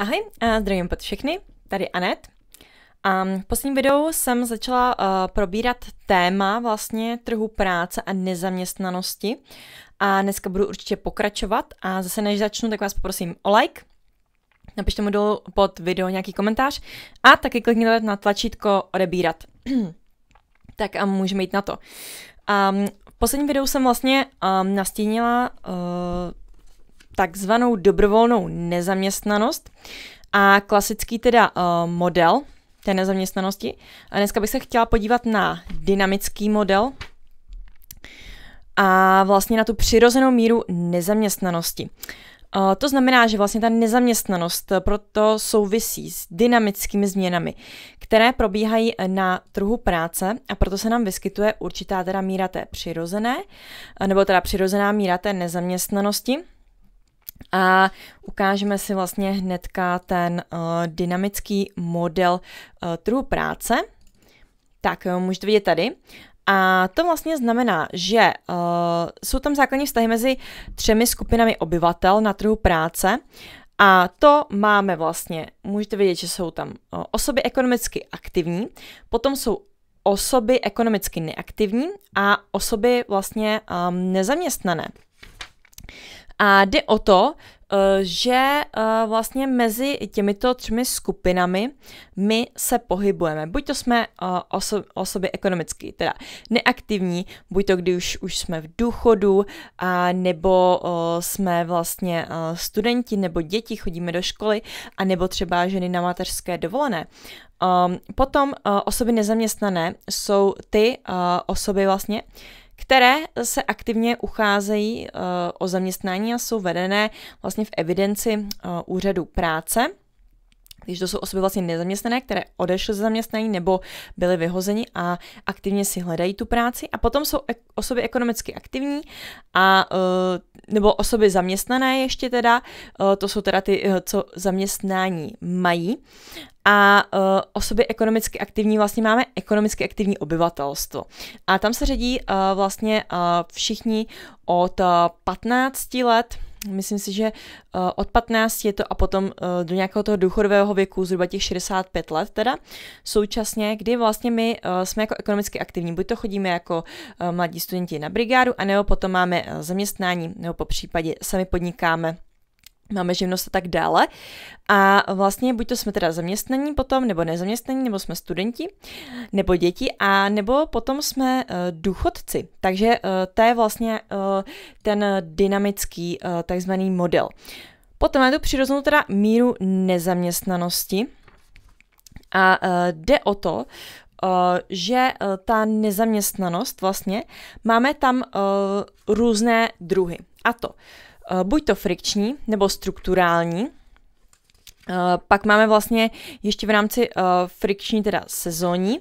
Ahoj, a zdravím pod všechny, tady Anet. A v posledním videu jsem začala uh, probírat téma vlastně trhu práce a nezaměstnanosti. A dneska budu určitě pokračovat a zase než začnu, tak vás poprosím o like, napište mu dolů pod video nějaký komentář a taky klikněte na tlačítko odebírat. tak a můžeme jít na to. Um, v posledním videu jsem vlastně um, nastínila uh, takzvanou dobrovolnou nezaměstnanost a klasický teda uh, model té nezaměstnanosti. A dneska bych se chtěla podívat na dynamický model a vlastně na tu přirozenou míru nezaměstnanosti. Eh, to znamená, že vlastně ta nezaměstnanost proto souvisí s dynamickými změnami, které probíhají na trhu práce a proto se nám vyskytuje určitá teda míra té přirozené, eh, nebo teda přirozená míra té nezaměstnanosti. A ukážeme si vlastně hnedka ten uh, dynamický model uh, trhu práce. Tak, jo, můžete vidět tady. A to vlastně znamená, že uh, jsou tam základní vztahy mezi třemi skupinami obyvatel na trhu práce. A to máme vlastně, můžete vidět, že jsou tam uh, osoby ekonomicky aktivní, potom jsou osoby ekonomicky neaktivní a osoby vlastně um, nezaměstnané. A jde o to, eh, že eh, vlastně mezi těmito třemi skupinami my se pohybujeme. Buď to jsme eh, oso- osoby ekonomicky, teda neaktivní, buď to když už, už jsme v důchodu, a nebo jsme vlastně studenti nebo děti, chodíme do školy, a nebo třeba ženy na mateřské dovolené. Ehm, potom osoby nezaměstnané jsou ty osoby vlastně, které se aktivně ucházejí eh, o zaměstnání a jsou vedené vlastně v evidenci eh, úřadu práce když to jsou osoby vlastně nezaměstnané, které odešly ze zaměstnání nebo byly vyhozeni a aktivně si hledají tu práci. A potom jsou osoby ekonomicky aktivní a eh, nebo osoby zaměstnané ještě teda, eh, to jsou teda ty, eh, co zaměstnání mají. A osoby ekonomicky aktivní, vlastně máme ekonomicky aktivní obyvatelstvo. A tam se ředí vlastně všichni od 15 let Myslím si, že eh, od 15 je to a potom eh, do nějakého toho důchodového věku, zhruba těch 65 let teda, současně, kdy vlastně my eh, jsme jako ekonomicky aktivní. Buď to chodíme jako mladí studenti na brigádu, anebo potom máme zaměstnání, nebo po případě sami podnikáme máme živnost a tak dále. A vlastně buď to jsme teda zaměstnaní potom, nebo nezaměstnaní, nebo jsme studenti, nebo děti, a nebo potom jsme uh, důchodci. Takže uh, to je vlastně uh, ten dynamický uh, takzvaný model. Potom je tu přirozenou teda míru nezaměstnanosti a uh, jde o to, uh, že uh, ta nezaměstnanost vlastně, máme tam uh, různé druhy. A to Eh, buď to frikční nebo strukturální. Eh, pak máme vlastně ještě v rámci uh, frikční, teda sezónní,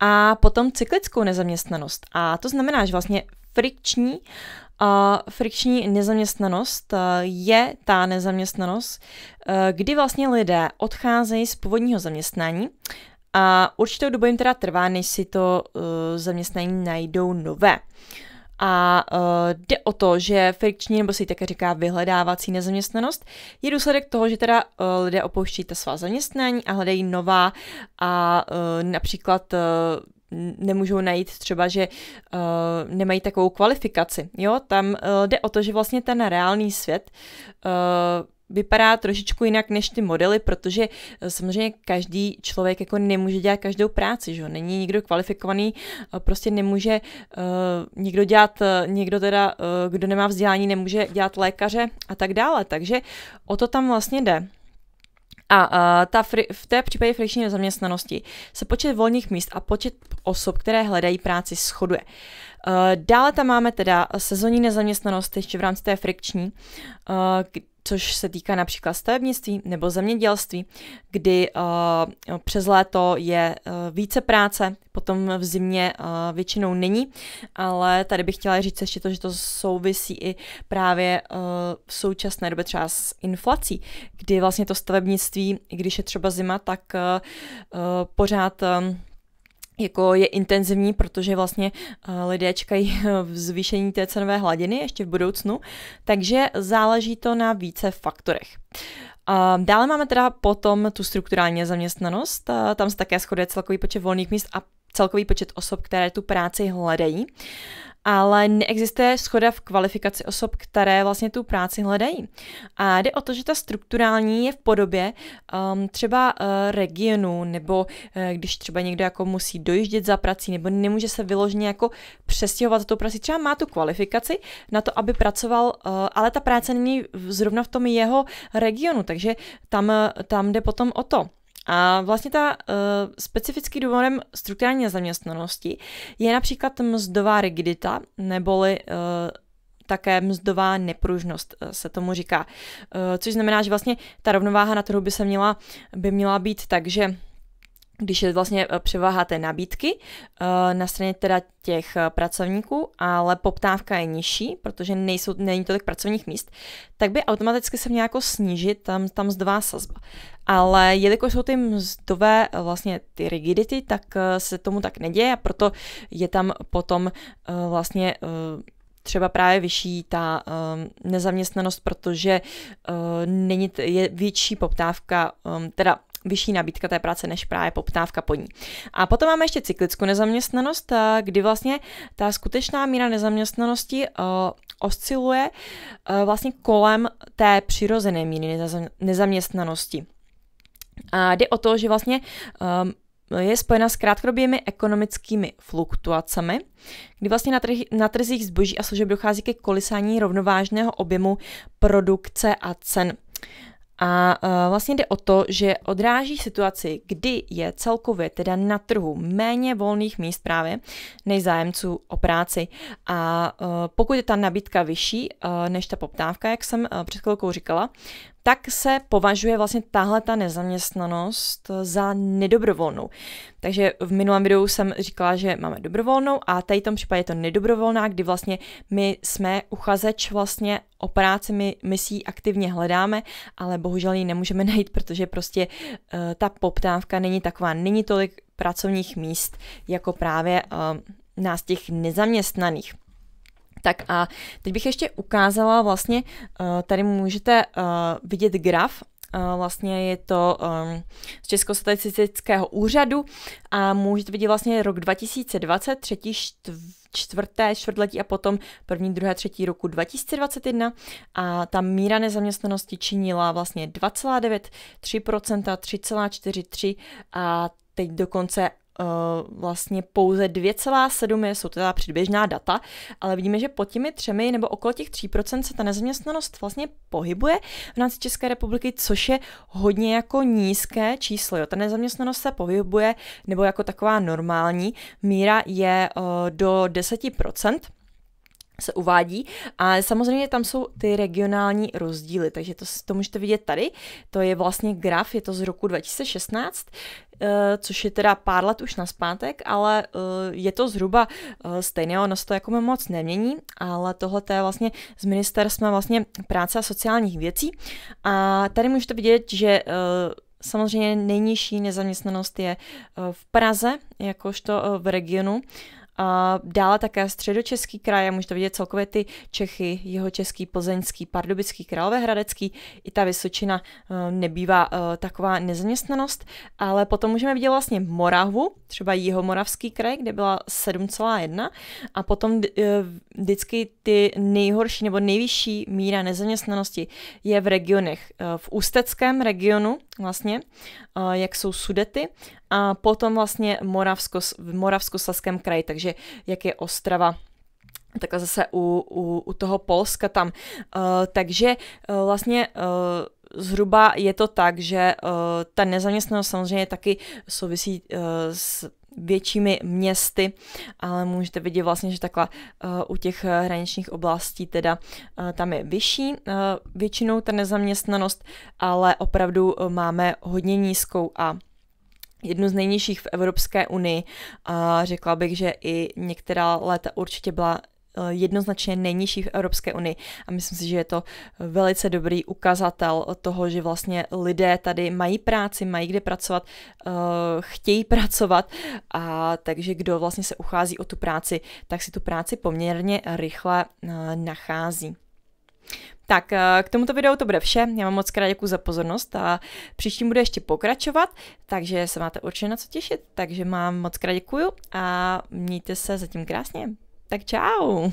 a potom cyklickou nezaměstnanost. A to znamená, že vlastně frikční, uh, frikční nezaměstnanost uh, je ta nezaměstnanost, uh, kdy vlastně lidé odcházejí z původního zaměstnání a určitou dobu jim teda trvá, než si to uh, zaměstnání najdou nové. Uh, a uh, jde o to, že frikční, nebo se jí také říká vyhledávací nezaměstnanost, je důsledek toho, že teda uh, lidé opouští ta svá zaměstnání a hledají nová a uh, například uh, nemůžou najít třeba, že uh, nemají takovou kvalifikaci. Jo, tam uh, jde o to, že vlastně ten reálný svět uh, vypadá trošičku jinak než ty modely, protože eh, samozřejmě každý člověk jako nemůže dělat každou práci, že Není nikdo kvalifikovaný, eh, prostě nemůže uh, nikdo dělat, někdo teda, uh, kdo nemá vzdělání, nemůže dělat lékaře a tak dále, takže o to tam vlastně jde. A, uh, ta fri- v té případě frikční zaměstnanosti se počet volných míst a počet osob, které hledají práci, shoduje. Eh, dále tam máme teda sezónní nezaměstnanost ještě v rámci té frikční, eh, což se týká například stavebnictví nebo zemědělství, kdy eh, přes léto je více práce, potom v zimě většinou není, ale tady bych chtěla říct ještě to, že to souvisí i právě v současné době třeba s inflací, kdy vlastně to stavebnictví, když je třeba zima, tak pořád jako je intenzivní, protože vlastně eh, lidé čekají eh, v zvýšení té cenové hladiny ještě v budoucnu, takže záleží to na více faktorech. Dále máme teda potom tu strukturální zaměstnanost, eh, tam se také shoduje celkový počet volných míst a celkový počet osob, které tu práci hledají ale neexistuje schoda v kvalifikaci osob, které vlastně tu práci hledají. A jde o to, že ta strukturální je v podobě um, třeba uh, regionu, nebo uh, když třeba někdo jako musí dojíždět za prací, nebo nemůže se vyloženě jako přestěhovat za tou prací. Třeba má tu kvalifikaci na to, aby pracoval, uh, ale ta práce není zrovna v tom jeho regionu, takže tam, uh, tam jde potom o to a vlastně ta uh, eh, specifický důvodem strukturální nezaměstnanosti je například mzdová rigidita, neboli uh, také mzdová nepružnost eh, se tomu říká. Uh, což znamená, že vlastně ta rovnováha na trhu by se měla, by měla být tak, že když je vlastně eh, převaha té nabídky eh, na straně teda těch eh, pracovníků, ale poptávka je nižší, protože nejsou, není tolik pracovních míst, tak by automaticky se měla jako snížit tam, tam dva sazba. Ale jelikož jsou ty mzdové vlastně ty rigidity, tak se tomu tak neděje a proto je tam potom vlastně třeba právě vyšší ta nezaměstnanost, protože není t- je větší poptávka, teda vyšší nabídka té práce než právě poptávka po ní. A potom máme ještě cyklickou nezaměstnanost, kdy vlastně ta skutečná míra nezaměstnanosti eh, osciluje eh, vlastně kolem té přirozené míry nezaměstnanosti. A jde o to, že vlastně ehm, je spojena s krátkodobými ekonomickými fluktuacemi, kdy vlastně na, trh, na trzích zboží a služeb dochází ke kolisání rovnovážného objemu produkce a cen. A eh, vlastně jde o to, že odráží situaci, kdy je celkově teda na trhu méně volných míst právě než zájemců o práci. A eh, pokud je ta nabídka vyšší eh, než ta poptávka, jak jsem před chvilkou říkala, tak se považuje vlastně tahle ta nezaměstnanost za nedobrovolnou. Takže v minulém videu jsem říkala, že máme dobrovolnou a tady v tom případě je to nedobrovolná, kdy vlastně my jsme uchazeč vlastně o práci, my, my si ji aktivně hledáme, ale bohužel ji nemůžeme najít, protože prostě uh, ta poptávka není taková, není tolik pracovních míst, jako právě uh, nás těch nezaměstnaných. Tak a teď bych ještě ukázala vlastně, eh, tady můžete eh, vidět graf, eh, vlastně je to ehm, z Českostatistického úřadu a můžete vidět vlastně rok 2020, třetí, čtvrté čtvrtletí a potom první, druhé, třetí roku 2021 a ta míra nezaměstnanosti činila vlastně 2,9, 3%, 3,43 a teď dokonce Eh, vlastně pouze 2,7 jsou teda předběžná data, ale vidíme, že pod těmi třemi nebo okolo těch 3% se ta nezaměstnanost vlastně pohybuje v rámci České republiky, což je hodně jako nízké číslo. Jo. Ta nezaměstnanost se pohybuje nebo jako taková normální míra je eh, do 10% se uvádí. A samozřejmě tam jsou ty regionální rozdíly, takže to, to můžete vidět tady. To je vlastně graf, je to z roku 2016, eh, což je teda pár let už naspátek, ale eh, je to zhruba eh, stejné, ono se to jako moc nemění, ale tohle je vlastně z ministerstva vlastně práce a sociálních věcí. A tady můžete vidět, že samozřejmě nejnižší nezaměstnanost je v Praze, jakožto v regionu Dále také středočeský kraj, a můžete vidět celkově ty Čechy, jeho český, plzeňský, pardubický, královéhradecký, i ta Vysočina eh, nebývá eh, taková nezaměstnanost, ale potom můžeme vidět vlastně Moravu, třeba jeho moravský kraj, kde byla 7,1 a potom eh, vždycky ty nejhorší nebo nejvyšší míra nezaměstnanosti je v regionech, v ústeckém regionu vlastně, jak jsou Sudety a potom vlastně Moravsko, v Moravskoslezském kraji, takže jak je Ostrava, takhle zase u, u, u toho Polska tam. Uh, takže uh, vlastně uh, zhruba je to tak, že uh, ta nezaměstnanost samozřejmě taky souvisí uh, s většími městy, ale můžete vidět vlastně, že takhle uh, u těch hraničních oblastí teda uh, tam je vyšší uh, většinou ta nezaměstnanost, ale opravdu máme hodně nízkou a jednu z nejnižších v Evropské unii a řekla bych, že i některá léta určitě byla eh, jednoznačně nejnižší v Evropské unii a myslím si, že je to eh, velice dobrý ukazatel toho, že vlastně lidé tady mají práci, mají kde pracovat, eh, chtějí pracovat a takže kdo vlastně se uchází o tu práci, tak si tu práci poměrně rychle nachází. Tak eh, k tomuto videu to bude vše, já vám moc krát děkuji za pozornost a příštím bude ještě pokračovat, takže se máte určitě na co těšit, takže mám moc krát děkuji a mějte se zatím krásně. Tak čau!